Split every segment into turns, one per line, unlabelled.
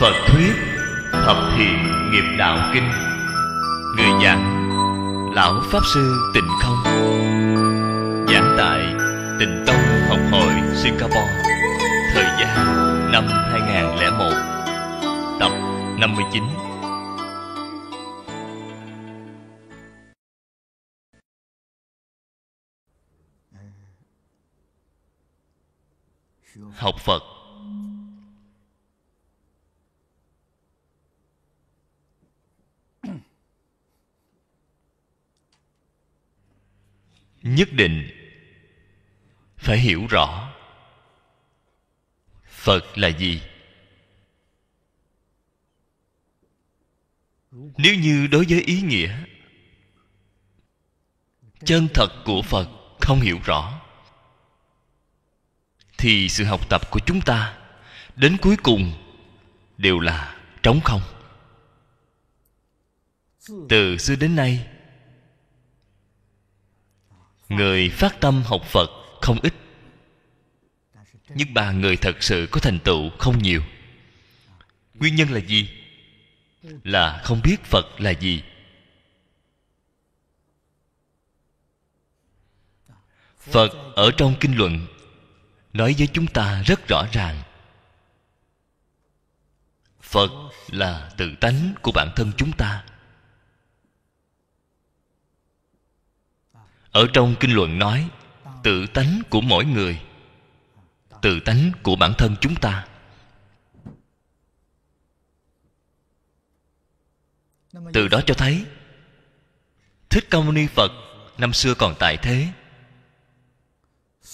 Phật Thuyết Thập Thiện Nghiệp Đạo Kinh Người giảng Lão Pháp Sư Tịnh Không Giảng tại Tịnh Tông Học hội Singapore Thời gian năm 2001 Tập 59 Học Phật nhất định phải hiểu rõ phật là gì nếu như đối với ý nghĩa chân thật của phật không hiểu rõ thì sự học tập của chúng ta đến cuối cùng đều là trống không từ xưa đến nay người phát tâm học phật không ít nhưng mà người thật sự có thành tựu không nhiều nguyên nhân là gì là không biết phật là gì phật ở trong kinh luận nói với chúng ta rất rõ ràng phật là tự tánh của bản thân chúng ta ở trong kinh luận nói tự tánh của mỗi người tự tánh của bản thân chúng ta từ đó cho thấy thích ca mâu ni phật năm xưa còn tại thế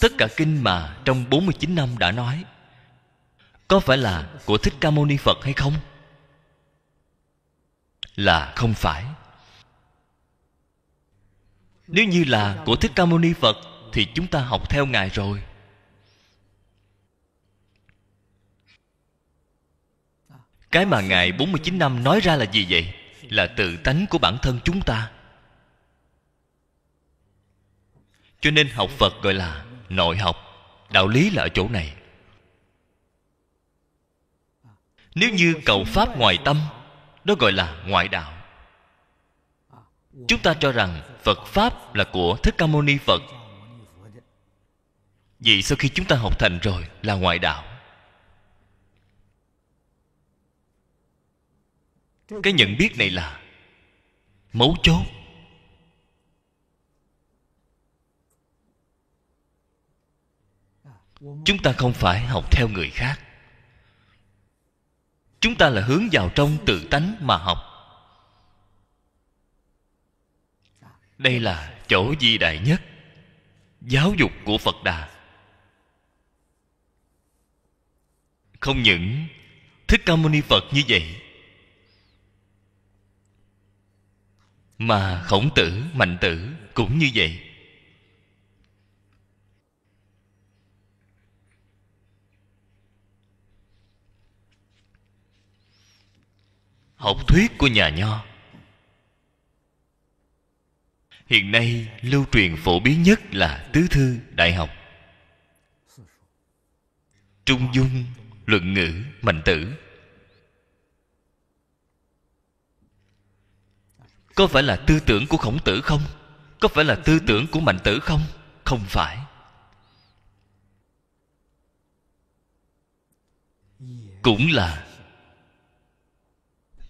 tất cả kinh mà trong 49 năm đã nói có phải là của thích ca mâu ni phật hay không là không phải nếu như là của Thích Ca Mâu Ni Phật Thì chúng ta học theo Ngài rồi Cái mà Ngài 49 năm nói ra là gì vậy? Là tự tánh của bản thân chúng ta Cho nên học Phật gọi là nội học Đạo lý là ở chỗ này Nếu như cầu Pháp ngoài tâm Đó gọi là ngoại đạo Chúng ta cho rằng Phật Pháp là của Thích Ca Mâu Ni Phật Vì sau khi chúng ta học thành rồi là ngoại đạo Cái nhận biết này là Mấu chốt Chúng ta không phải học theo người khác Chúng ta là hướng vào trong tự tánh mà học đây là chỗ di đại nhất giáo dục của phật đà không những thích ca mâu ni phật như vậy mà khổng tử mạnh tử cũng như vậy học thuyết của nhà nho hiện nay lưu truyền phổ biến nhất là tứ thư đại học trung dung luận ngữ mạnh tử có phải là tư tưởng của khổng tử không có phải là tư tưởng của mạnh tử không không phải cũng là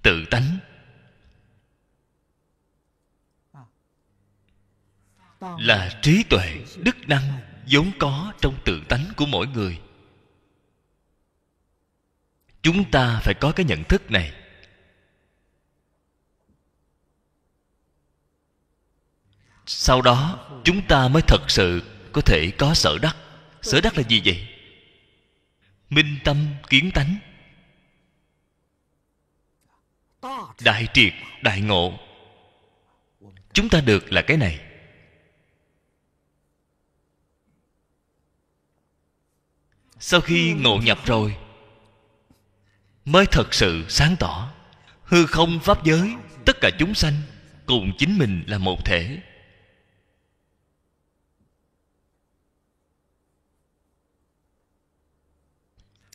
tự tánh
là trí tuệ đức năng
vốn có trong tự tánh của mỗi người chúng ta phải có cái nhận thức này sau đó chúng ta mới thật sự có thể có sở đắc sở đắc là gì vậy minh tâm kiến tánh đại triệt đại ngộ chúng ta được là cái này sau khi ngộ nhập rồi mới thật sự sáng tỏ hư không pháp giới tất cả chúng sanh cùng chính mình là một thể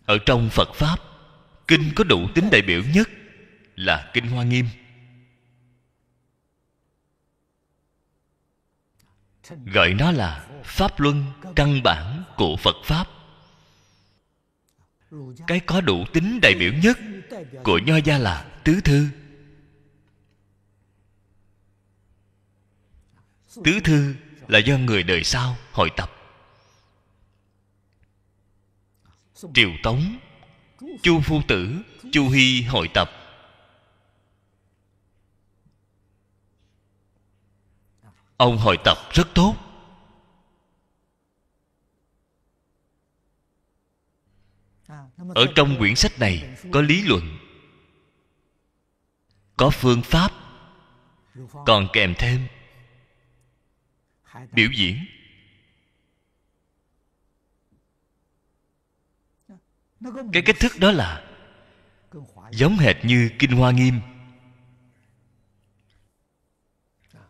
ở trong phật pháp kinh có đủ tính đại biểu nhất là kinh hoa nghiêm gọi nó là pháp luân căn bản của phật pháp cái có đủ tính đại biểu nhất của nho gia là tứ thư tứ thư là do người đời sau hội tập triều tống chu phu tử chu hy hội tập ông hội tập rất tốt
ở trong quyển sách này có lý
luận có phương pháp còn kèm thêm biểu diễn cái cách thức đó là giống hệt như kinh hoa nghiêm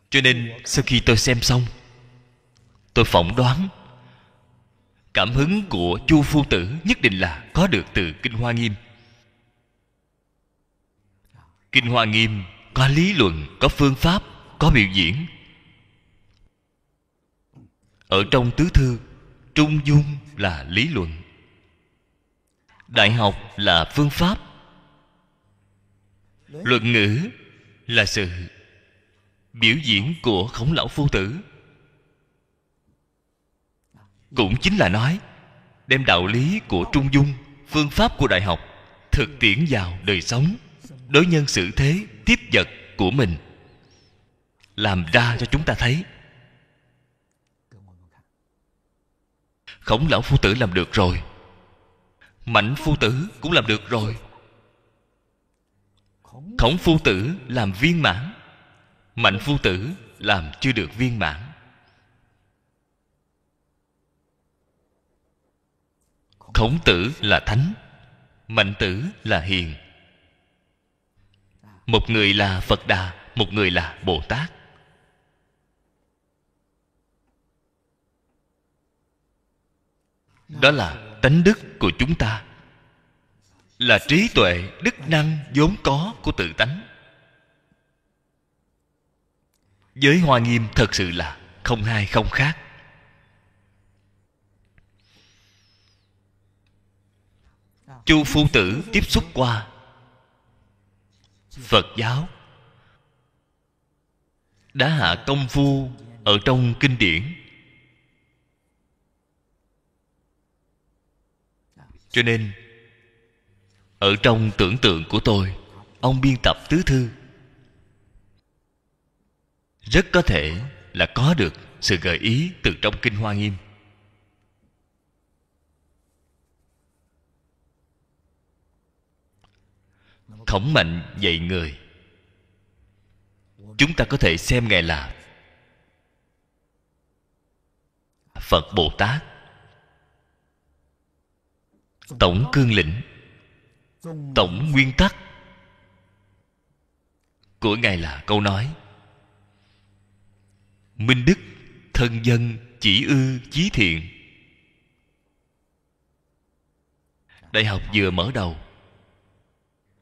cho nên sau khi tôi xem xong tôi phỏng đoán cảm hứng của chu phu tử nhất định là có được từ kinh hoa nghiêm kinh hoa nghiêm có lý luận có phương pháp có biểu diễn ở trong tứ thư trung dung là lý luận đại học là phương pháp luận ngữ là sự biểu diễn của khổng lão phu tử cũng chính là nói đem đạo lý của trung dung phương pháp của đại học thực tiễn vào đời sống đối nhân xử thế tiếp vật của mình làm ra cho chúng ta thấy khổng lão phu tử làm được rồi mạnh phu tử cũng làm được rồi khổng phu tử làm viên mãn mạnh phu tử làm chưa được viên mãn thống tử là thánh mạnh tử là hiền một người là phật đà một người là bồ tát đó là tánh đức của chúng ta là trí tuệ đức năng vốn có của tự tánh giới hoa nghiêm thật sự là không hai không khác chu phu tử tiếp xúc qua phật giáo đã hạ công phu ở trong kinh điển cho nên ở trong tưởng tượng của tôi ông biên tập tứ thư rất có thể là có được sự gợi ý từ trong kinh hoa nghiêm khổng mạnh dạy người chúng ta có thể xem ngài là phật bồ tát tổng cương lĩnh tổng nguyên tắc của ngài là câu nói minh đức thân dân chỉ ư chí thiện đại học vừa mở đầu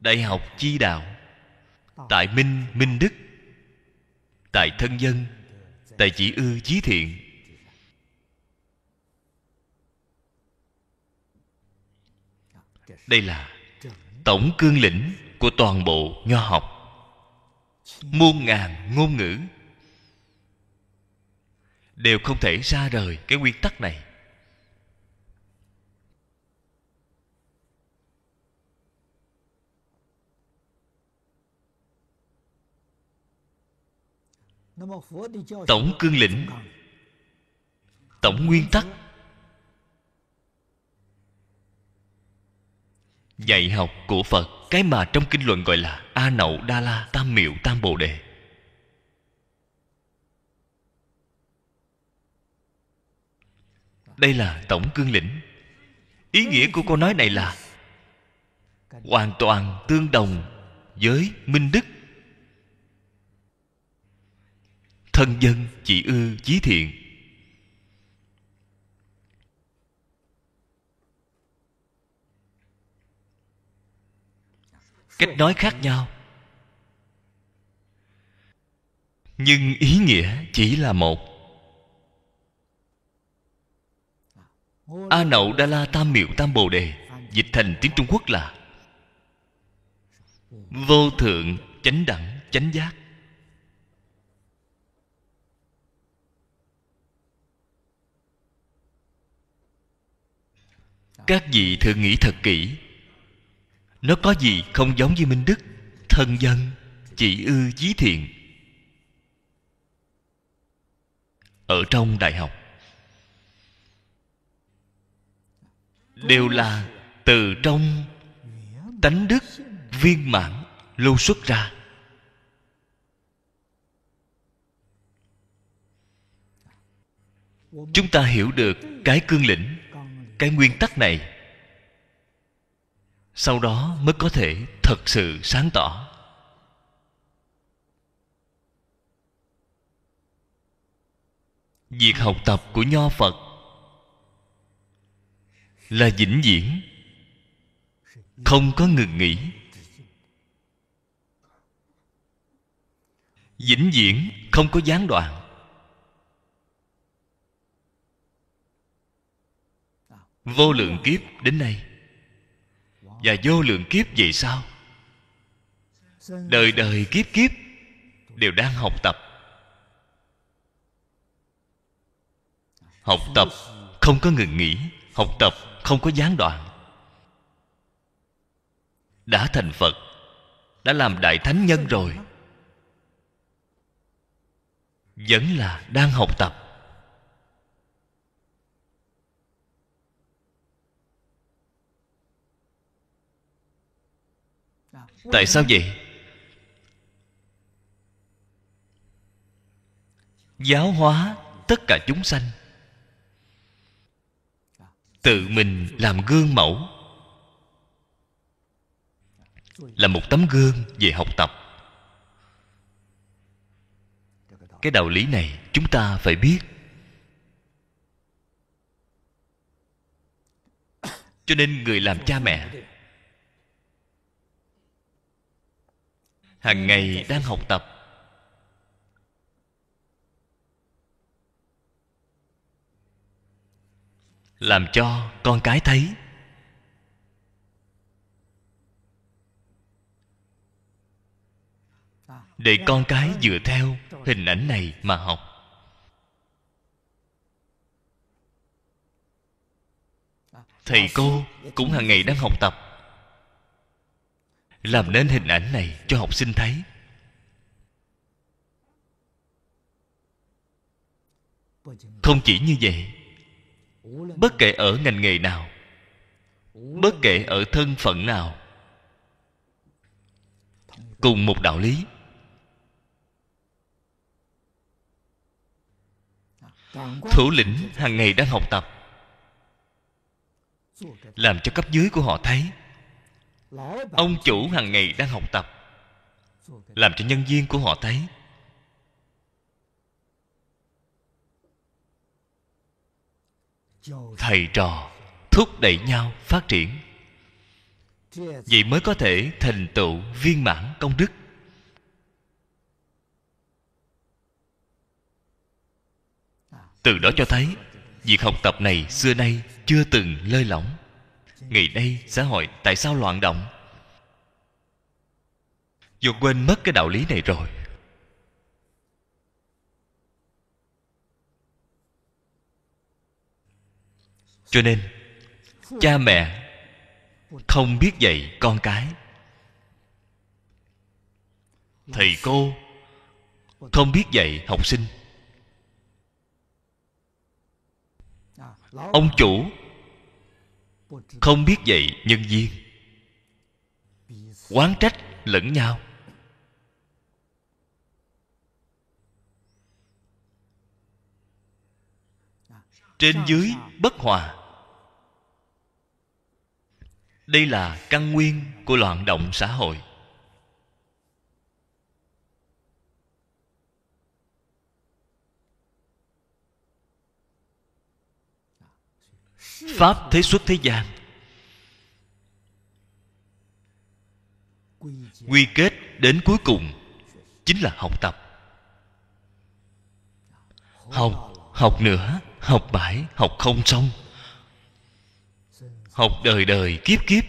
đại học chi đạo ờ. tại minh minh đức tại thân dân tại chỉ ư chí thiện đây là tổng cương lĩnh của toàn bộ nho học muôn ngàn ngôn ngữ đều không thể ra rời cái quy tắc này tổng cương lĩnh tổng nguyên tắc dạy học của phật cái mà trong kinh luận gọi là a nậu đa la tam miệu tam bồ đề đây là tổng cương lĩnh ý nghĩa của câu nói này là hoàn toàn tương đồng với minh đức thân dân chỉ ư chí thiện cách nói khác nhau nhưng ý nghĩa chỉ là một a nậu đa la tam miệu tam bồ đề dịch thành tiếng trung quốc là vô thượng chánh đẳng chánh giác các vị thử nghĩ thật kỹ nó có gì không giống với minh đức thân dân chỉ ư chí thiện ở trong đại học đều là từ trong tánh đức viên mãn lưu xuất ra chúng ta hiểu được cái cương lĩnh cái nguyên tắc này sau đó mới có thể thật sự sáng tỏ việc học tập của nho phật là vĩnh viễn không có ngừng nghỉ vĩnh viễn không có gián đoạn vô lượng kiếp đến nay và vô lượng kiếp về sau đời đời kiếp kiếp đều đang học tập học tập không có ngừng nghỉ học tập không có gián đoạn đã thành phật đã làm đại thánh nhân rồi vẫn là đang học tập tại sao vậy giáo hóa tất cả chúng sanh tự mình làm gương mẫu là một tấm gương về học tập cái đạo lý này chúng ta phải biết cho nên người làm cha mẹ hàng ngày đang học tập làm cho con cái thấy để con cái dựa theo hình ảnh này mà học thầy cô cũng hàng ngày đang học tập làm nên hình ảnh này cho học sinh thấy không chỉ như vậy bất kể ở ngành nghề nào bất kể ở thân phận nào cùng một đạo lý thủ lĩnh hàng ngày đang học tập làm cho cấp dưới của họ thấy ông chủ hàng ngày đang học tập làm cho nhân viên của họ thấy thầy trò thúc đẩy nhau phát triển vậy mới có thể thành tựu viên mãn công đức từ đó cho thấy việc học tập này xưa nay chưa từng lơi lỏng ngày nay xã hội tại sao loạn động dù quên mất cái đạo lý này rồi cho nên cha mẹ không biết dạy con cái thầy cô không biết dạy học sinh ông chủ không biết vậy nhân viên quán trách lẫn nhau trên dưới bất hòa đây là căn nguyên của loạn động xã hội
pháp thế xuất
thế gian quy kết đến cuối cùng chính là học tập học học nữa học bãi học không xong học đời đời kiếp kiếp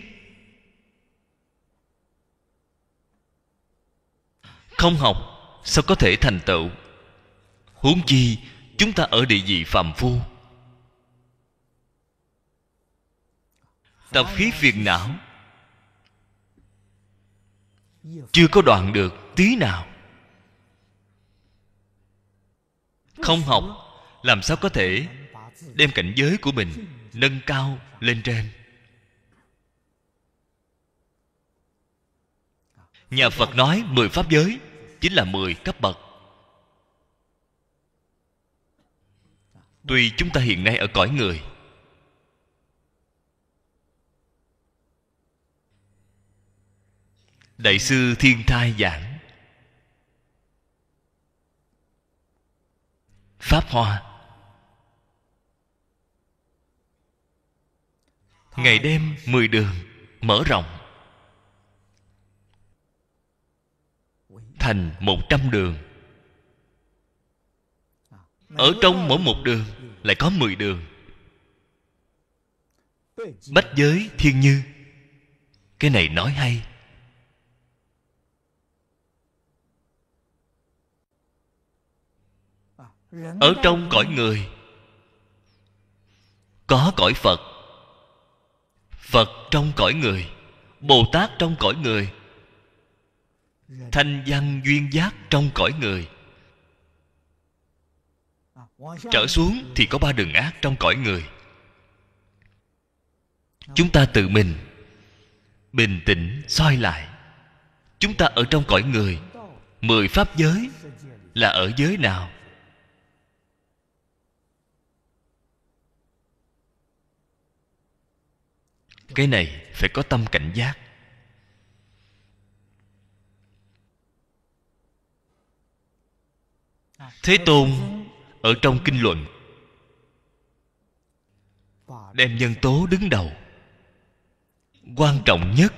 không học sao có thể thành tựu huống chi chúng ta ở địa vị phàm phu tập khí phiền não chưa có đoạn được tí nào không học làm sao có thể đem cảnh giới của mình nâng cao lên trên nhà phật nói mười pháp giới chính là mười cấp bậc tuy chúng ta hiện nay ở cõi người đại sư thiên thai giảng pháp hoa ngày đêm mười đường mở rộng thành một trăm đường ở trong mỗi một đường lại có mười đường bách giới thiên như cái này nói hay
ở trong cõi
người có cõi phật phật trong cõi người bồ tát trong cõi người thanh văn duyên giác trong cõi người à, trở xuống thì có ba đường ác trong cõi người chúng ta tự mình bình tĩnh soi lại chúng ta ở trong cõi người mười pháp giới là ở giới nào cái này phải có tâm cảnh giác thế tôn ở trong kinh luận đem nhân tố đứng đầu quan trọng nhất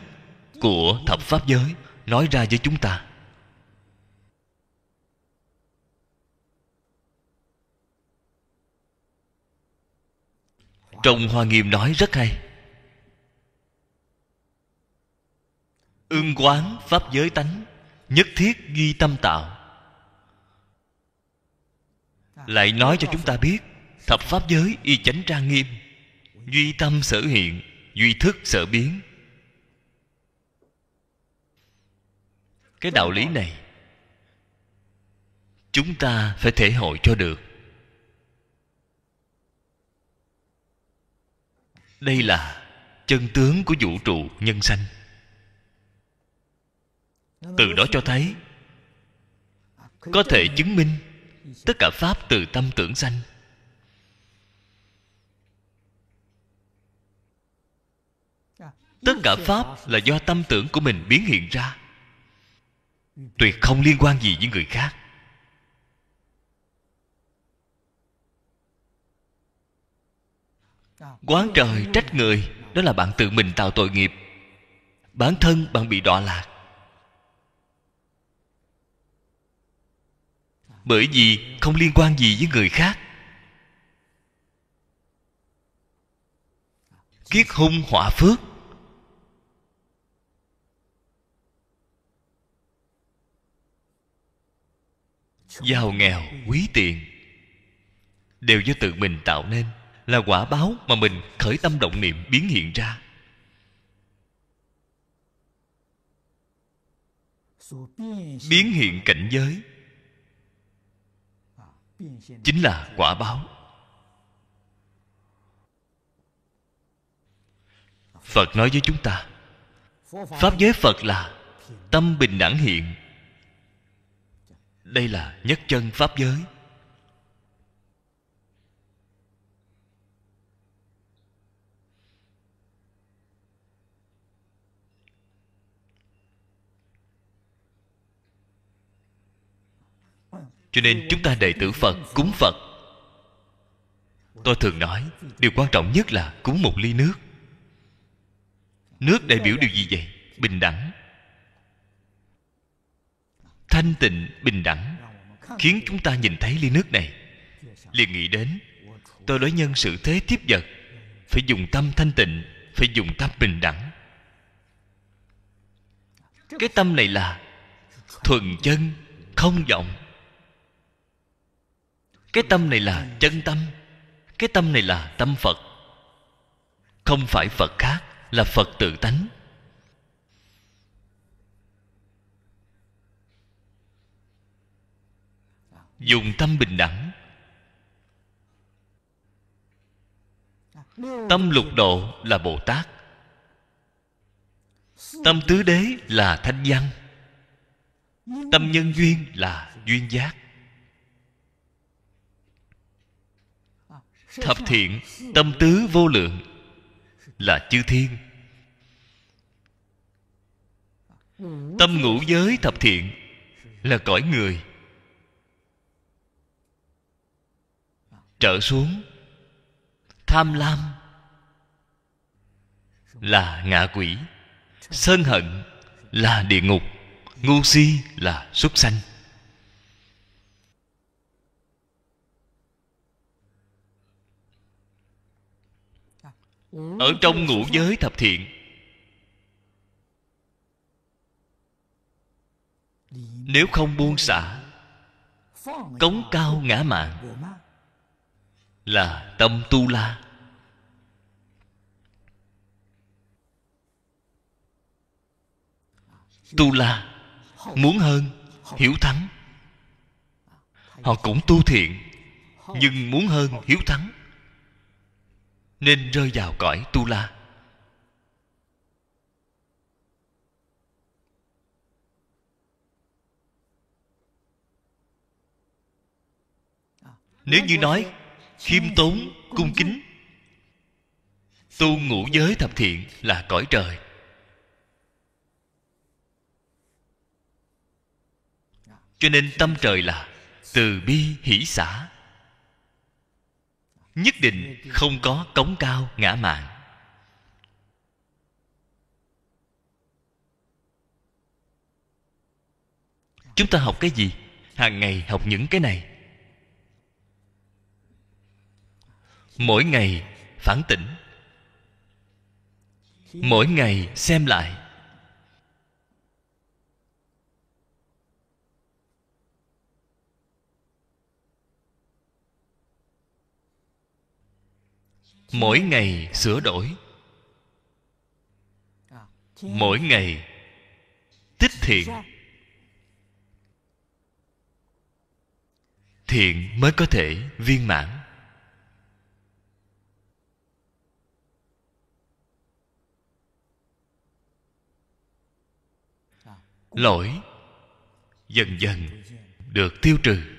của thập pháp giới nói ra với chúng ta trong hoa nghiêm nói rất hay ưng quán pháp giới tánh nhất thiết ghi tâm tạo lại nói cho chúng ta biết thập pháp giới y chánh trang nghiêm duy tâm sở hiện duy thức sở biến cái đạo lý này chúng ta phải thể hội cho được đây là chân tướng của vũ trụ nhân sanh từ đó cho thấy có thể chứng minh tất cả pháp từ tâm tưởng sanh
tất cả pháp
là do tâm tưởng của mình biến hiện ra tuyệt không liên quan gì với người khác quán trời trách người đó là bạn tự mình tạo tội nghiệp bản thân bạn bị đọa lạc bởi vì không liên quan gì với người khác kiết hung họa phước giàu nghèo quý tiền đều do tự mình tạo nên là quả báo mà mình khởi tâm động niệm biến hiện ra biến hiện cảnh giới chính là quả báo phật nói với chúng ta
pháp giới phật là
tâm bình đẳng hiện đây là nhất chân pháp giới cho nên chúng ta đệ tử phật cúng phật tôi thường nói điều quan trọng nhất là cúng một ly nước nước đại biểu điều gì vậy bình đẳng thanh tịnh bình đẳng khiến chúng ta nhìn thấy ly nước này liền nghĩ đến tôi đối nhân sự thế tiếp vật phải dùng tâm thanh tịnh phải dùng tâm bình đẳng cái tâm này là thuần chân không vọng cái tâm này là chân tâm cái tâm này là tâm phật không phải phật khác là phật tự tánh dùng tâm bình đẳng tâm lục độ là bồ tát tâm tứ đế là thanh văn tâm nhân duyên là duyên giác
thập thiện tâm tứ
vô lượng là chư thiên tâm ngũ giới thập thiện là cõi người trở xuống tham lam là ngạ quỷ sân hận là địa ngục ngu si là súc sanh
ở trong ngũ giới
thập thiện nếu không buông xả cống cao ngã mạng là tâm tu la tu la muốn hơn hiểu thắng họ cũng tu thiện nhưng muốn hơn hiếu thắng nên rơi vào cõi tu la nếu như nói khiêm tốn cung kính tu ngũ giới thập thiện là cõi trời cho nên tâm trời là từ bi hỷ xã nhất định không có cống cao ngã mạng. chúng ta học cái gì hàng ngày học những cái này mỗi ngày phản tỉnh mỗi ngày xem lại mỗi ngày sửa đổi mỗi ngày tích thiện thiện mới có thể viên mãn lỗi dần dần được tiêu trừ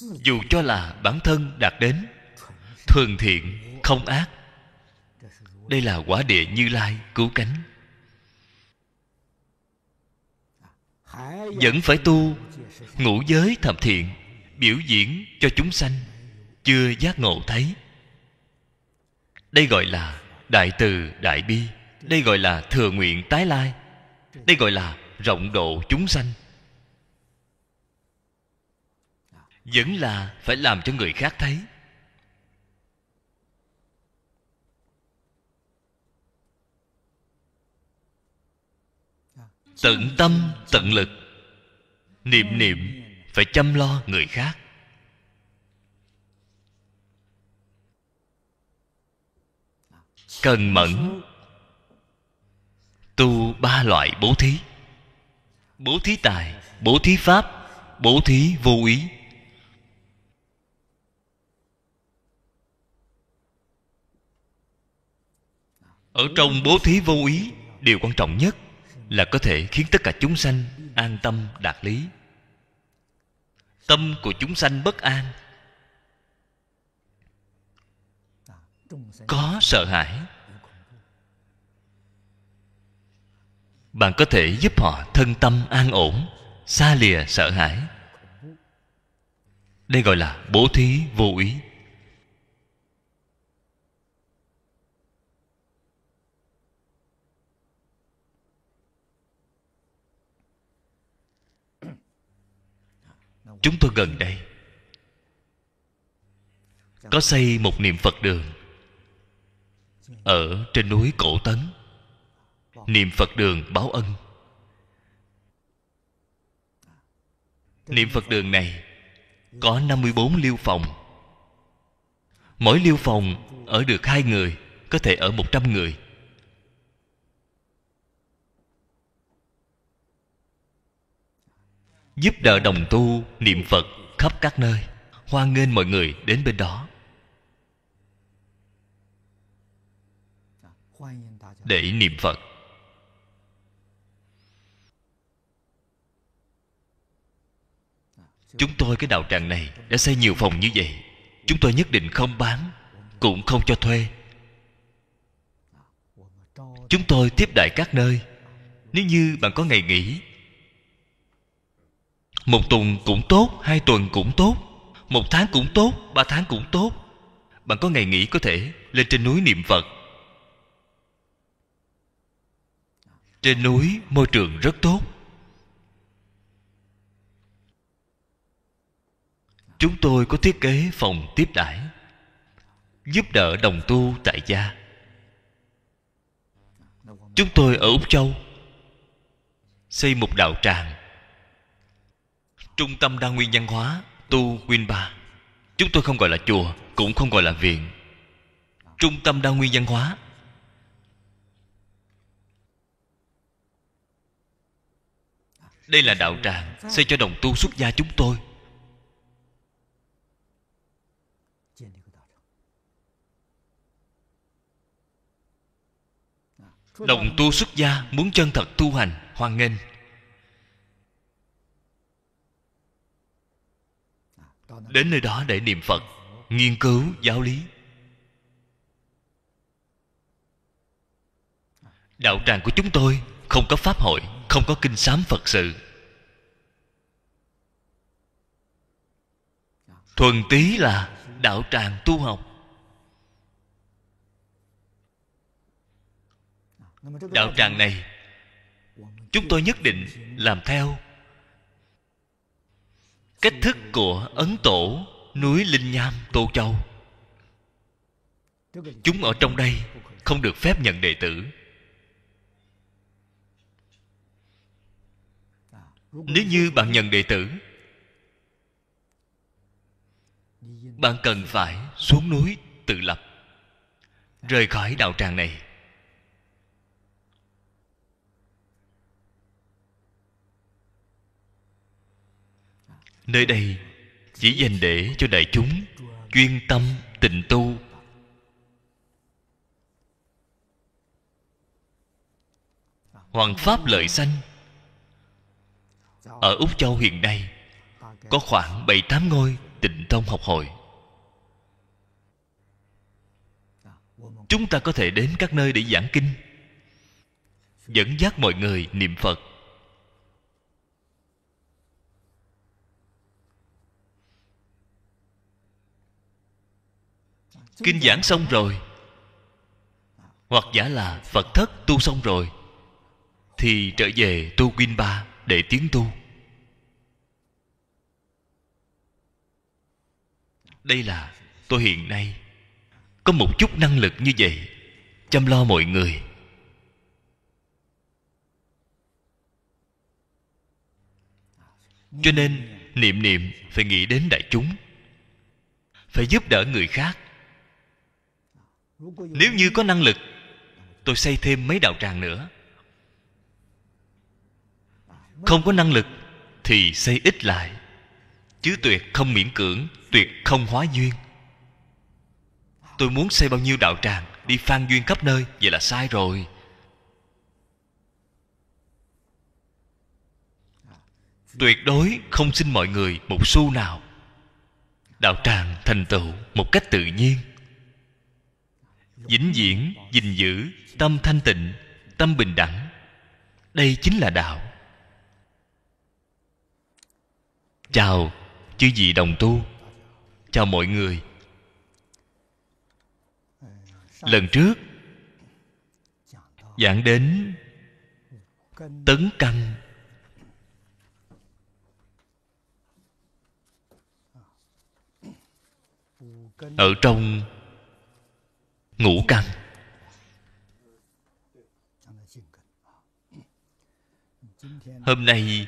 dù cho là bản thân đạt đến thuần thiện không ác đây là quả địa như lai cứu cánh
vẫn phải tu ngũ
giới thập thiện biểu diễn cho chúng sanh chưa giác ngộ thấy đây gọi là đại từ đại bi đây gọi là thừa nguyện tái lai đây gọi là rộng độ chúng sanh vẫn là phải làm cho người khác thấy tận tâm tận lực niệm niệm phải chăm lo người khác cần mẫn tu ba loại bố thí bố thí tài bố thí pháp bố thí vô ý ở trong bố thí vô ý điều quan trọng nhất là có thể khiến tất cả chúng sanh an tâm đạt lý tâm của chúng sanh bất an có sợ hãi bạn có thể giúp họ thân tâm an ổn xa lìa sợ hãi đây gọi là bố thí vô ý chúng tôi gần đây có xây một niệm phật đường ở trên núi cổ tấn niệm phật đường báo ân niệm phật đường này có 54 liêu phòng mỗi liêu phòng ở được hai người có thể ở 100 người giúp đỡ đồng tu niệm phật khắp các nơi hoan nghênh mọi người đến bên đó để niệm phật chúng tôi cái đạo tràng này đã xây nhiều phòng như vậy chúng tôi nhất định không bán cũng không cho thuê chúng tôi tiếp đại các nơi nếu như bạn có ngày nghỉ một tuần cũng tốt hai tuần cũng tốt một tháng cũng tốt ba tháng cũng tốt bạn có ngày nghỉ có thể lên trên núi niệm phật trên núi môi trường rất tốt chúng tôi có thiết kế phòng tiếp đãi giúp đỡ đồng tu tại gia chúng tôi ở úc châu xây một đạo tràng Trung tâm đa nguyên văn hóa Tu Ba, Chúng tôi không gọi là chùa Cũng không gọi là viện Trung tâm đa nguyên văn hóa Đây là đạo tràng Xây cho đồng tu xuất gia chúng tôi Đồng tu xuất gia Muốn chân thật tu hành Hoan nghênh đến nơi đó để niệm phật nghiên cứu giáo lý đạo tràng của chúng tôi không có pháp hội không có kinh sám phật sự thuần tí là đạo tràng tu học đạo tràng này chúng tôi nhất định làm theo cách thức của ấn tổ núi linh nham tô châu
chúng ở trong đây
không được phép nhận đệ tử nếu như bạn nhận đệ tử bạn cần phải xuống núi tự lập rời khỏi đạo tràng này nơi đây chỉ dành để cho đại chúng chuyên tâm tịnh tu hoàng pháp lợi sanh ở úc châu hiện nay có khoảng bảy tám ngôi tịnh tông học hội chúng ta có thể đến các nơi để giảng kinh dẫn dắt mọi người niệm phật kinh giảng xong rồi hoặc giả là phật thất tu xong rồi thì trở về tu kinh ba để tiến tu đây là tôi hiện nay có một chút năng lực như vậy chăm lo mọi người cho nên niệm niệm phải nghĩ đến đại chúng phải giúp đỡ người khác nếu như có năng lực tôi xây thêm mấy đạo tràng nữa không có năng lực thì xây ít lại chứ tuyệt không miễn cưỡng tuyệt không hóa duyên tôi muốn xây bao nhiêu đạo tràng đi phan duyên khắp nơi vậy là sai rồi tuyệt đối không xin mọi người một xu nào đạo tràng thành tựu một cách tự nhiên vĩnh viễn gìn giữ tâm thanh tịnh tâm bình đẳng đây chính là đạo chào chư vị đồng tu chào mọi người lần trước giảng đến tấn căn ở trong ngũ căn hôm nay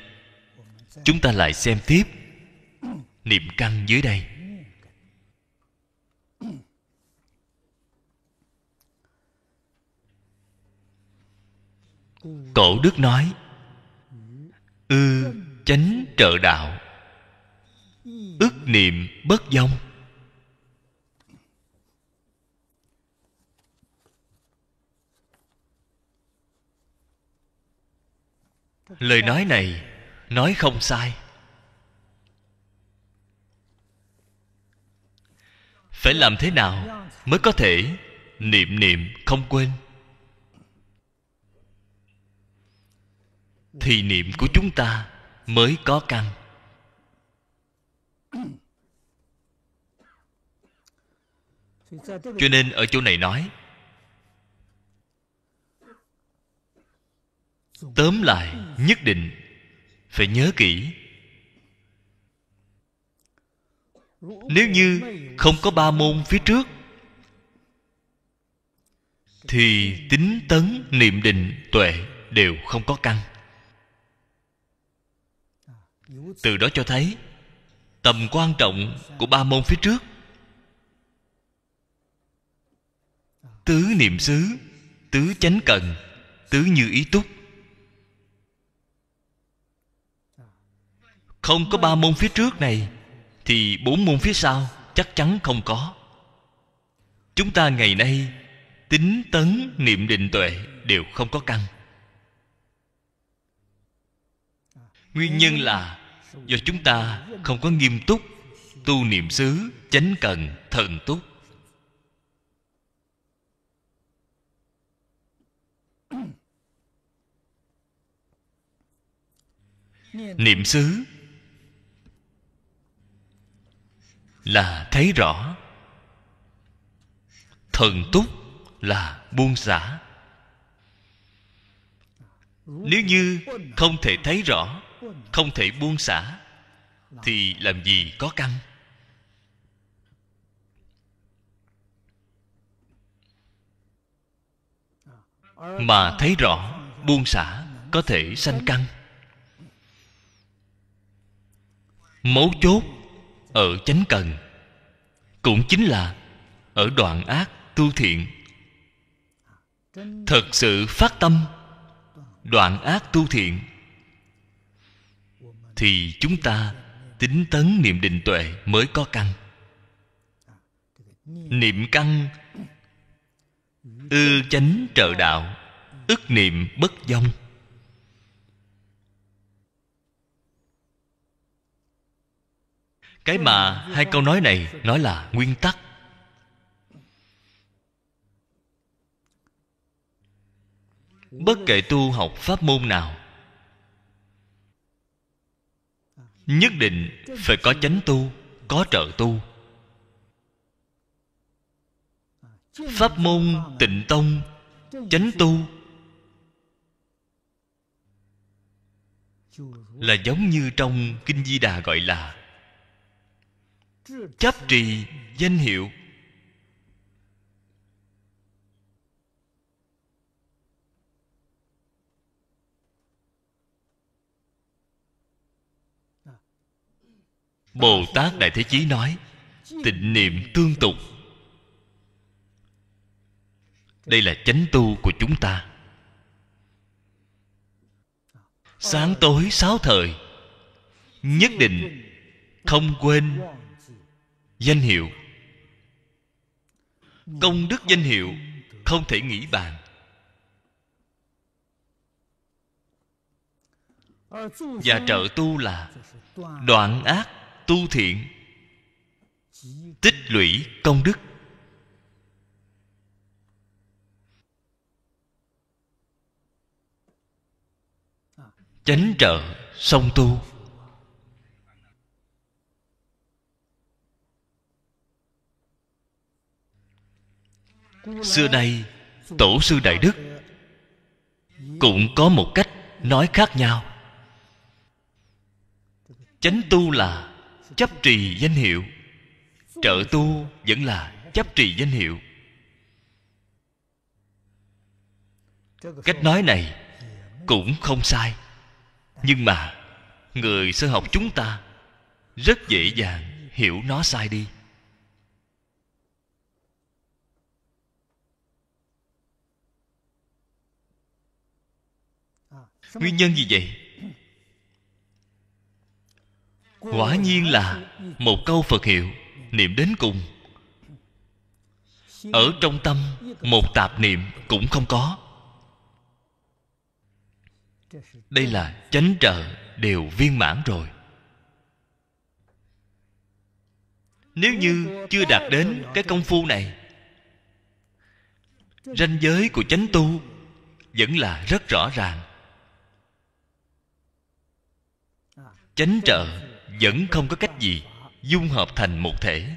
chúng ta lại xem tiếp niệm căn dưới đây cổ đức nói ư ừ, chánh trợ đạo ức niệm bất vong lời nói này nói không sai phải làm thế nào mới có thể niệm niệm không quên thì niệm của chúng ta mới có căn cho nên ở chỗ này nói tóm lại nhất định phải nhớ kỹ nếu như không có ba môn phía trước thì tính tấn niệm định tuệ đều không có căn từ đó cho thấy tầm quan trọng của ba môn phía trước tứ niệm xứ tứ chánh cần tứ như ý túc không có ba môn phía trước này thì bốn môn phía sau chắc chắn không có chúng ta ngày nay tính tấn niệm định tuệ đều không có căn nguyên nhân là do chúng ta không có nghiêm túc tu niệm xứ chánh cần thần túc niệm xứ là thấy rõ thần túc là buông xả nếu như không thể thấy rõ không thể buông xả thì làm gì có căn mà thấy rõ buông xả có thể sanh căn mấu chốt ở chánh cần cũng chính là ở đoạn ác tu thiện thật sự phát tâm đoạn ác tu thiện thì chúng ta tính tấn niệm định tuệ mới có căn niệm căn ư chánh trợ đạo ức niệm bất vong
cái mà hai câu nói này nói là
nguyên tắc bất kể tu học pháp môn nào nhất định phải có chánh tu có trợ tu pháp môn tịnh tông chánh tu là giống như trong kinh di đà gọi là chấp trì danh hiệu bồ tát đại thế chí nói tịnh niệm tương tục đây là chánh tu của chúng ta sáng tối sáu thời nhất định không quên danh hiệu công đức danh hiệu không thể nghĩ bàn
và trợ
tu là đoạn ác tu thiện tích lũy công đức chánh trợ song tu
xưa nay tổ sư đại đức
cũng có một cách nói khác nhau chánh tu là chấp trì danh hiệu trợ tu vẫn là chấp trì danh hiệu cách nói này cũng không sai nhưng mà người sơ học chúng ta rất dễ dàng hiểu nó sai đi nguyên nhân gì vậy quả nhiên là một câu phật hiệu niệm đến cùng ở trong tâm một tạp niệm cũng không có đây là chánh trợ đều viên mãn rồi nếu như chưa đạt đến cái công phu này ranh giới của chánh tu vẫn là rất rõ ràng chánh trợ vẫn không có cách gì dung hợp thành một thể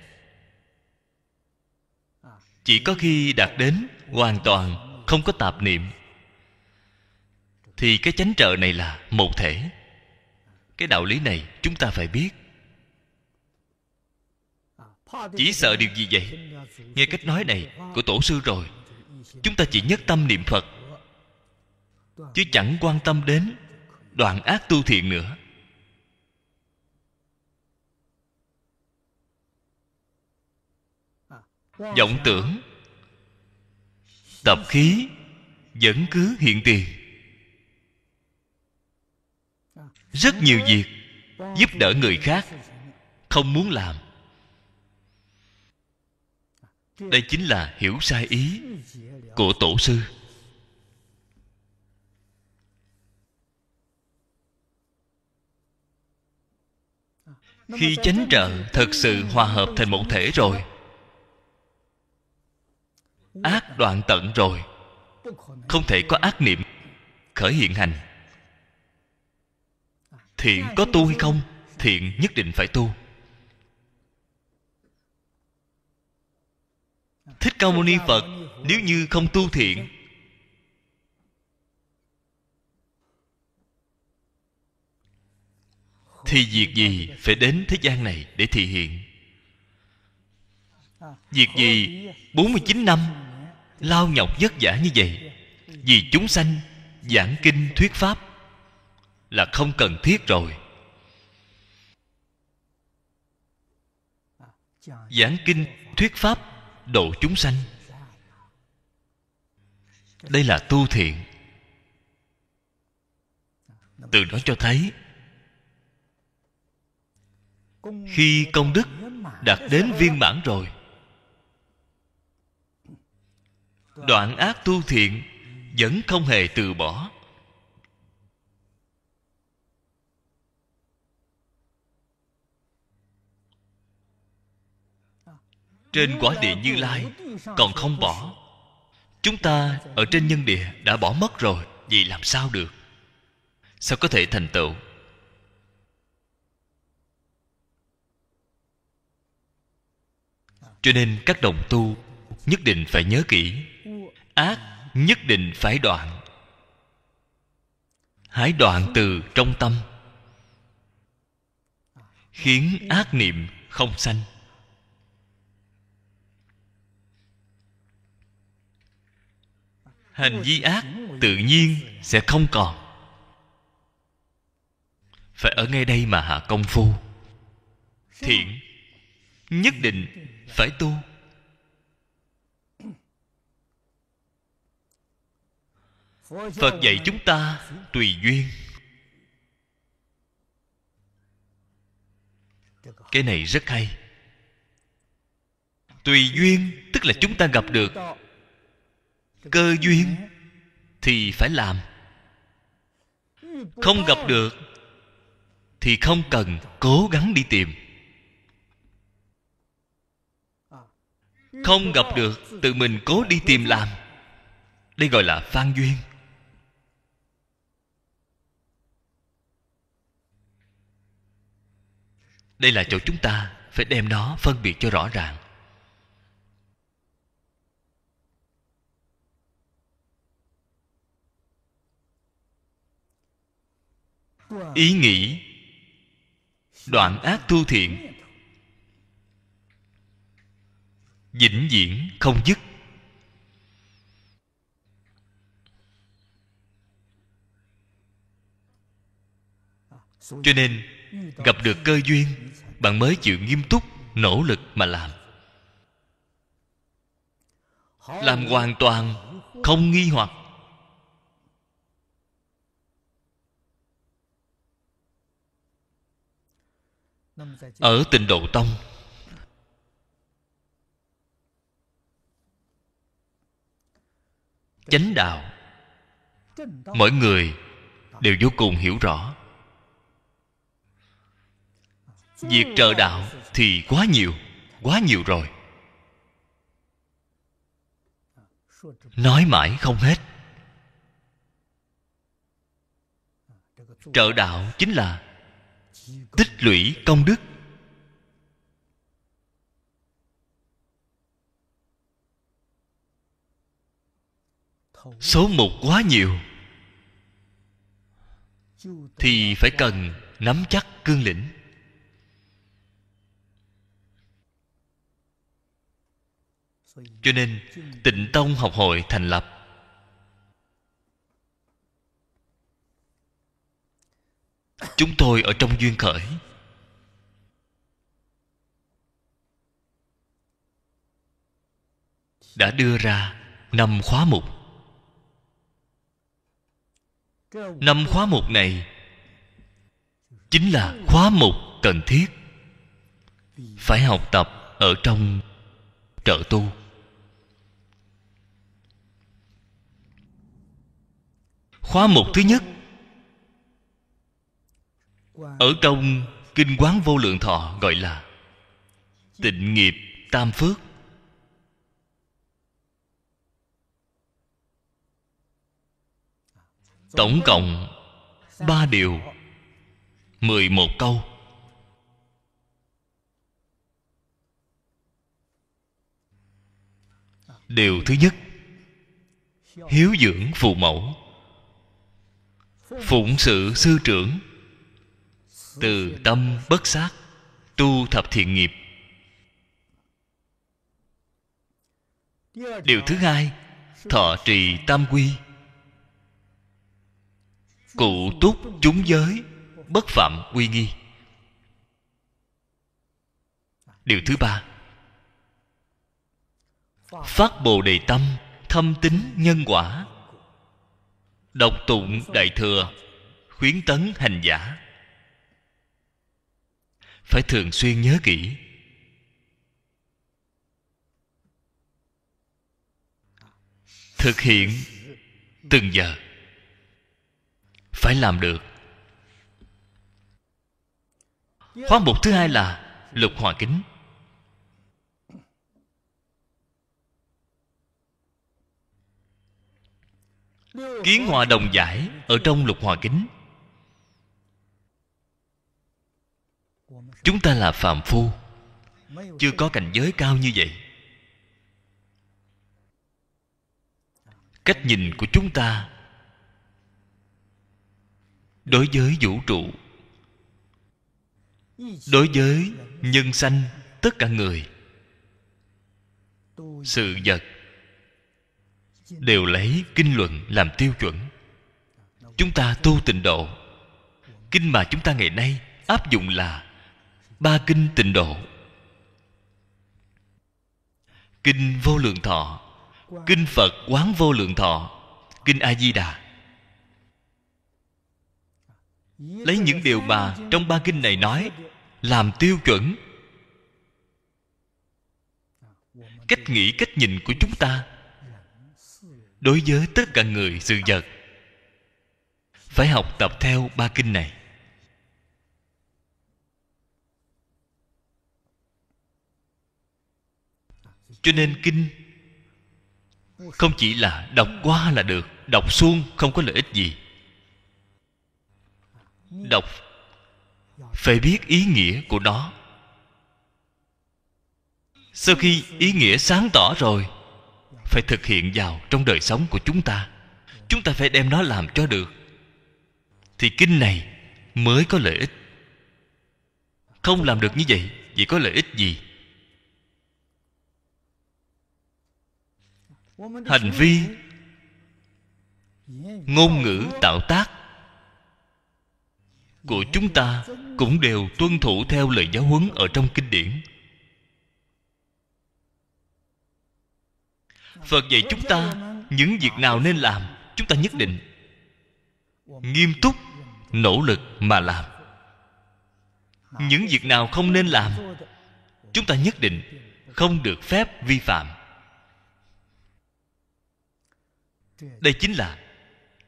chỉ có khi đạt đến hoàn toàn không có tạp niệm thì cái chánh trợ này là một thể cái đạo lý này chúng ta phải biết chỉ sợ điều gì vậy nghe cách nói này của tổ sư rồi chúng ta chỉ nhất tâm niệm phật chứ chẳng quan tâm đến đoạn ác tu thiện nữa vọng tưởng tập khí vẫn cứ hiện tiền rất nhiều việc giúp đỡ người khác không muốn làm đây chính là hiểu sai ý của tổ sư khi chánh trợ thật sự hòa hợp thành một thể rồi ác đoạn tận rồi không thể có ác niệm khởi hiện hành thiện có tu hay không thiện nhất định phải tu thích ca mâu ni phật nếu như không tu thiện thì việc gì phải đến thế gian này để thị hiện Việc gì 49 năm lao nhọc vất vả như vậy vì chúng sanh giảng kinh thuyết pháp là không cần thiết rồi giảng kinh thuyết pháp độ chúng sanh đây là tu thiện từ đó cho thấy khi công đức đạt đến viên mãn rồi đoạn ác tu thiện vẫn không hề từ bỏ
trên quả địa như lai còn không bỏ
chúng ta ở trên nhân địa đã bỏ mất rồi vì làm sao được sao có thể thành tựu cho nên các đồng tu nhất định phải nhớ kỹ ác nhất định phải đoạn hãy đoạn từ trong tâm khiến ác niệm không sanh hành vi ác tự nhiên sẽ không còn phải ở ngay đây mà hạ công phu thiện nhất định phải tu
phật dạy chúng ta
tùy duyên cái này rất hay tùy duyên tức là chúng ta gặp được cơ duyên thì phải làm
không gặp được
thì không cần cố gắng đi tìm không gặp được tự mình cố đi tìm làm đây gọi là phan duyên đây là chỗ chúng ta phải đem nó phân biệt cho rõ ràng ý nghĩ đoạn ác tu thiện vĩnh viễn không dứt cho nên gặp được cơ duyên bạn mới chịu nghiêm túc nỗ lực mà làm
làm hoàn toàn không nghi hoặc ở tình độ
tông chánh đạo mỗi người đều vô cùng hiểu rõ việc trợ đạo thì quá nhiều quá nhiều rồi nói mãi không hết trợ đạo chính là tích lũy công đức số mục quá nhiều thì phải cần nắm chắc cương lĩnh cho nên tịnh tông học hội thành lập chúng tôi ở trong duyên khởi đã đưa ra năm khóa mục năm khóa mục này chính là khóa mục cần thiết phải học tập ở trong trợ tu Khóa một thứ nhất Ở trong Kinh Quán Vô Lượng Thọ gọi là Tịnh nghiệp Tam Phước Tổng cộng ba điều mười một câu Điều thứ nhất Hiếu dưỡng phụ mẫu phụng sự sư trưởng từ tâm bất sát tu thập thiện nghiệp
điều thứ hai
thọ trì tam quy cụ túc chúng giới bất phạm quy nghi điều thứ ba phát bồ đề tâm thâm tính nhân quả đọc tụng đại thừa khuyến tấn hành giả phải thường xuyên nhớ kỹ thực hiện từng giờ phải làm được khóa mục thứ hai là lục hòa kính
kiến hòa đồng giải
ở trong lục hòa kính chúng ta là phàm phu chưa có cảnh giới cao như vậy cách nhìn của chúng ta đối với vũ trụ đối với nhân sanh tất cả người sự vật đều lấy kinh luận làm tiêu chuẩn chúng ta tu tịnh độ kinh mà chúng ta ngày nay áp dụng là ba kinh tịnh độ kinh vô lượng thọ kinh phật quán vô lượng thọ kinh a di đà
lấy những điều mà trong ba kinh này nói
làm tiêu chuẩn cách nghĩ cách nhìn của chúng ta đối với tất cả người sự vật phải học tập theo ba kinh này cho nên kinh không chỉ là đọc qua là được đọc suông không có lợi ích gì đọc phải biết ý nghĩa của nó sau khi ý nghĩa sáng tỏ rồi phải thực hiện vào trong đời sống của chúng ta chúng ta phải đem nó làm cho được thì kinh này mới có lợi ích không làm được như vậy vậy có lợi ích gì
hành vi ngôn ngữ tạo
tác của chúng ta cũng đều tuân thủ theo lời giáo huấn ở trong kinh điển phật dạy chúng ta những việc nào nên làm chúng ta nhất định nghiêm túc nỗ lực mà làm những việc nào không nên làm chúng ta nhất định không được phép vi phạm đây chính là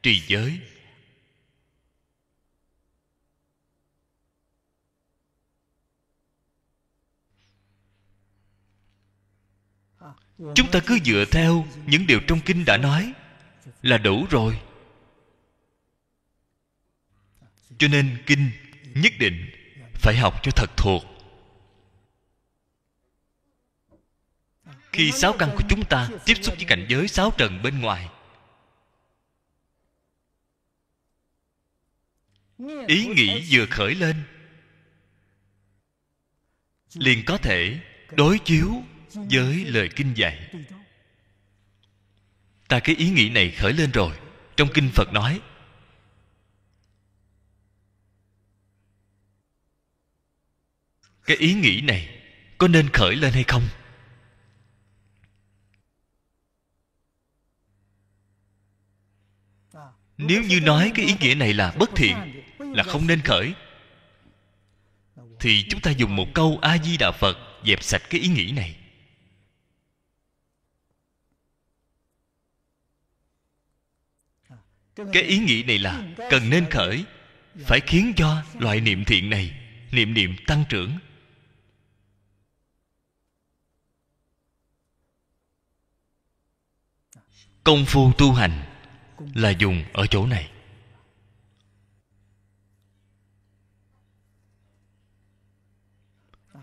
trì giới chúng ta cứ dựa theo những điều trong kinh đã nói là đủ rồi cho nên kinh nhất định phải học cho thật thuộc
khi sáu căn của chúng ta tiếp xúc với cảnh
giới sáu trần bên ngoài ý nghĩ vừa khởi lên liền có thể đối chiếu với lời kinh dạy ta cái ý nghĩ này khởi lên rồi trong kinh phật nói cái ý nghĩ này có nên khởi lên hay không nếu như nói cái ý nghĩa này là bất thiện là không nên khởi thì chúng ta dùng một câu a di đà phật dẹp sạch cái ý nghĩ này
cái ý nghĩ này là cần nên khởi
phải khiến cho loại niệm thiện này niệm niệm tăng trưởng công phu tu hành là dùng ở chỗ này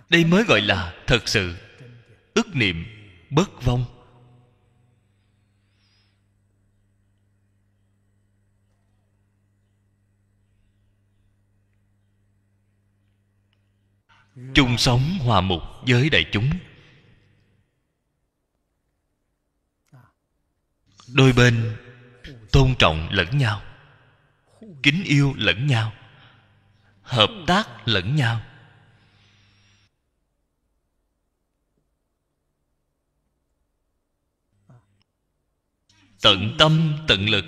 đây mới gọi là thật sự ức niệm bất vong chung sống hòa mục với đại chúng đôi bên tôn trọng lẫn nhau kính yêu lẫn nhau hợp tác lẫn nhau tận tâm tận lực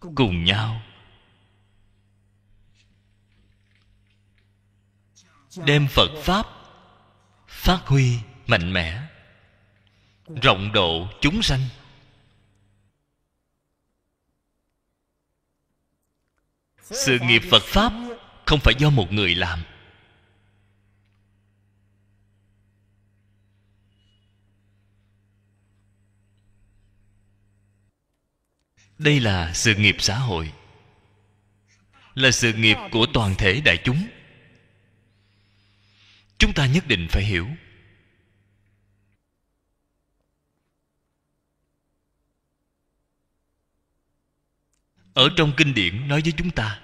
cùng nhau đem phật pháp phát huy mạnh mẽ rộng độ chúng sanh sự nghiệp phật pháp không phải do một người làm đây là sự nghiệp xã hội là sự nghiệp của toàn thể đại chúng chúng ta nhất định phải hiểu ở trong kinh điển nói với chúng ta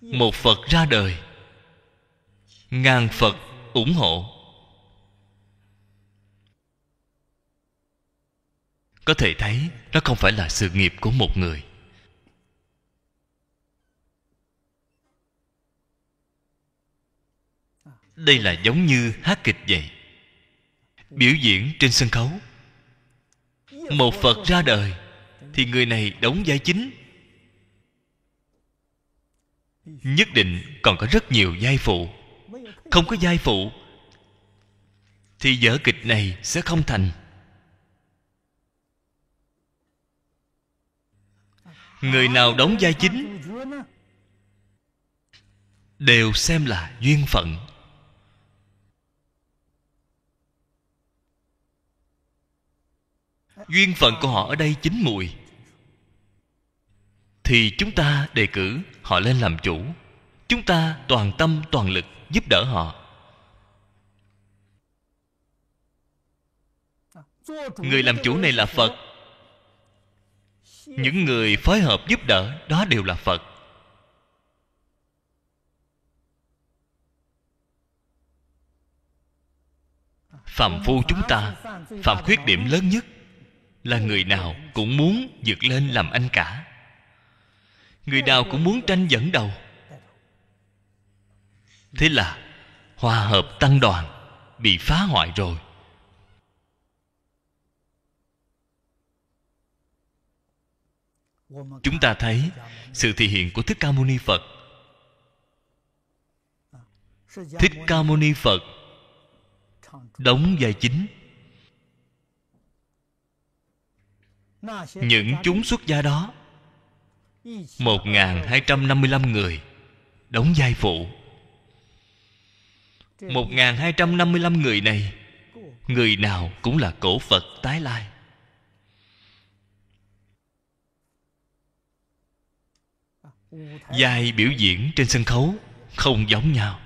một phật ra đời ngàn phật ủng hộ có thể thấy nó không phải là sự nghiệp của một người đây là giống như hát kịch vậy biểu diễn trên sân khấu
một phật ra đời
thì người này đóng vai chính nhất định còn có rất nhiều vai phụ không có vai phụ thì vở kịch này sẽ không thành người nào đóng vai chính đều xem là duyên phận duyên phận của họ ở đây chín mùi thì chúng ta đề cử họ lên làm chủ chúng ta toàn tâm toàn lực giúp đỡ họ
người làm chủ này là phật
những người phối hợp giúp đỡ đó đều là phật phạm phu chúng ta phạm khuyết điểm lớn nhất là người nào cũng muốn vượt lên làm anh cả người nào cũng muốn tranh dẫn đầu thế là hòa hợp tăng đoàn bị phá hoại rồi chúng ta thấy sự thể hiện của thích ca mâu ni phật
thích ca mâu ni
phật đóng vai chính
những chúng
xuất gia đó một ngàn hai trăm năm mươi lăm người đóng vai phụ một ngàn hai trăm năm mươi lăm người này người nào cũng là cổ phật tái lai vai biểu diễn trên sân khấu không giống nhau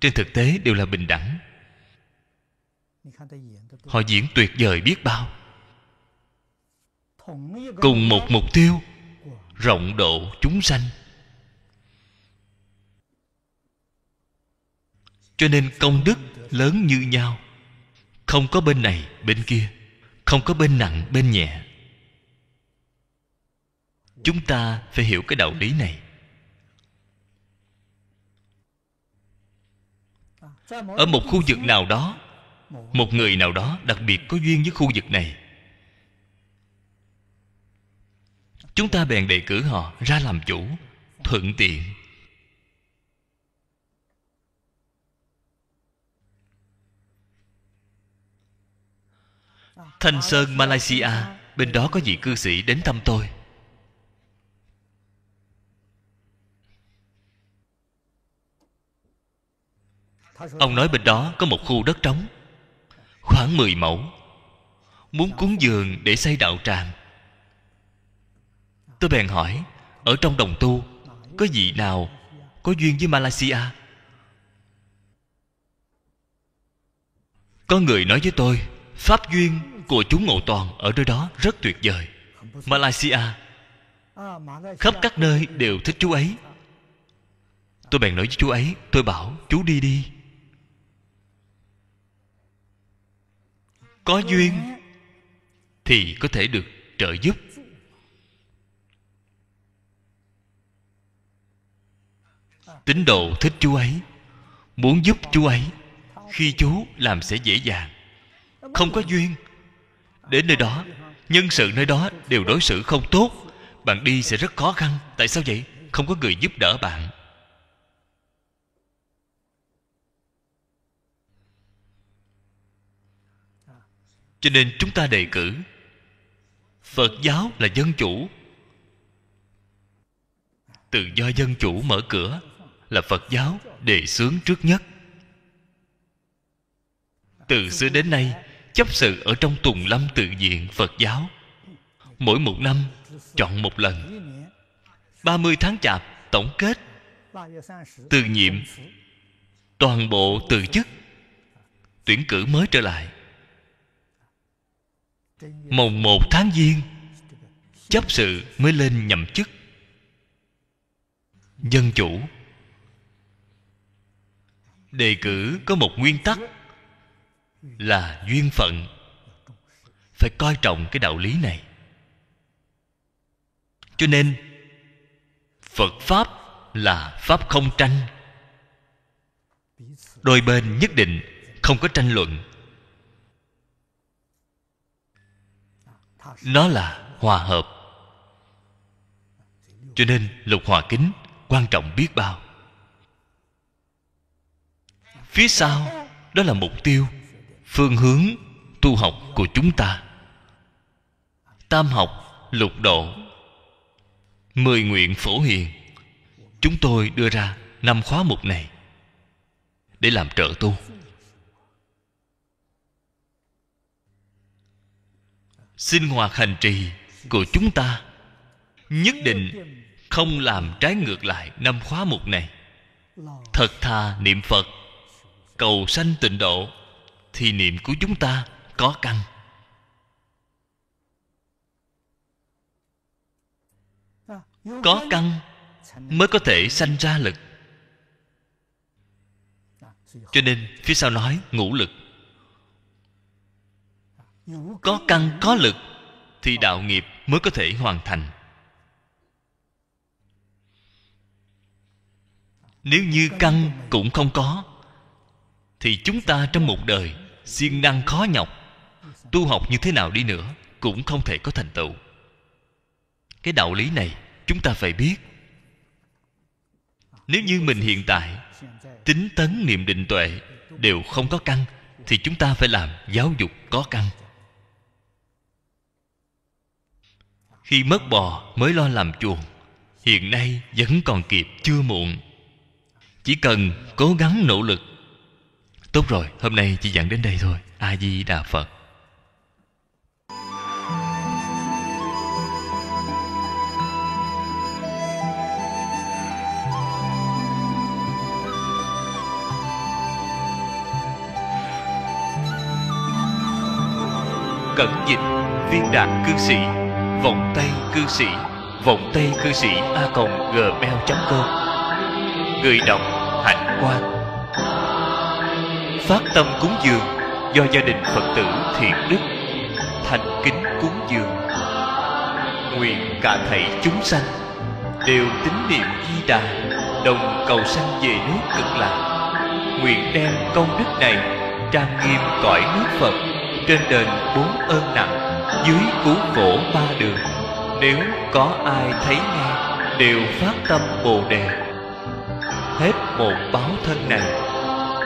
trên thực tế đều là bình đẳng họ diễn tuyệt vời biết bao
cùng một mục tiêu
rộng độ chúng sanh cho nên công đức lớn như nhau không có bên này bên kia không có bên nặng bên nhẹ chúng ta phải hiểu cái đạo lý này
ở một khu vực
nào đó một người nào đó đặc biệt có duyên với khu vực này Chúng ta bèn đề cử họ ra làm chủ Thuận tiện Thanh Sơn Malaysia Bên đó có vị cư sĩ đến thăm tôi Ông nói bên đó có một khu đất trống Khoảng 10 mẫu Muốn cúng dường để xây đạo tràng tôi bèn hỏi ở trong đồng tu có vị nào có duyên với malaysia có người nói với tôi pháp duyên của chúng ngộ toàn ở nơi đó rất tuyệt vời malaysia khắp các nơi đều thích chú ấy tôi bèn nói với chú ấy tôi bảo chú đi đi có duyên thì có thể được trợ giúp tín đồ thích chú ấy muốn giúp chú ấy khi chú làm sẽ dễ dàng không có duyên đến nơi đó nhân sự nơi đó đều đối xử không tốt bạn đi sẽ rất khó khăn tại sao vậy không có người giúp đỡ bạn cho nên chúng ta đề cử phật giáo là dân chủ tự do dân chủ mở cửa là phật giáo đề xướng trước nhất từ xưa đến nay chấp sự ở trong tùng lâm tự viện phật giáo mỗi một năm chọn một lần 30 tháng chạp tổng kết từ nhiệm toàn bộ từ chức tuyển cử mới trở lại mồng một tháng giêng chấp sự mới lên nhậm chức dân chủ đề cử có một nguyên tắc là duyên phận phải coi trọng cái đạo lý này cho nên phật pháp là pháp không tranh đôi bên nhất định không có tranh luận nó là hòa hợp cho nên lục hòa kính quan trọng biết bao phía sau đó là mục tiêu phương hướng tu học của chúng ta tam học lục độ mười nguyện phổ hiền chúng tôi đưa ra năm khóa mục này để làm trợ tu sinh hoạt hành trì của chúng ta nhất định không làm trái ngược lại năm khóa mục này thật thà niệm phật cầu sanh tịnh độ thì niệm của chúng ta có căn có căn mới có thể sanh ra lực cho nên phía sau nói ngũ lực có căn có lực thì đạo nghiệp mới có thể hoàn thành nếu như căn cũng không có thì chúng ta trong một đời siêng năng khó nhọc tu học như thế nào đi nữa cũng không thể có thành tựu cái đạo lý này chúng ta phải biết nếu như mình hiện tại tính tấn niệm định tuệ đều không có căn thì chúng ta phải làm giáo dục có căn khi mất bò mới lo làm chuồng hiện nay vẫn còn kịp chưa muộn chỉ cần cố gắng nỗ lực Tốt rồi, hôm nay chỉ giảng đến đây thôi. A-di-đà Phật. cẩn dịch viên đạt cư sĩ vòng tay cư sĩ vòng tay cư sĩ a gmail com người đọc hạnh quang phát tâm cúng dường do gia đình phật tử thiện đức thành kính cúng dường nguyện cả thầy chúng sanh đều tín niệm di đà đồng cầu sanh về nước cực lạc nguyện đem công đức này trang nghiêm cõi nước phật trên đền bốn ơn nặng dưới cứu khổ ba đường nếu có ai thấy nghe đều phát tâm bồ đề hết một báo thân này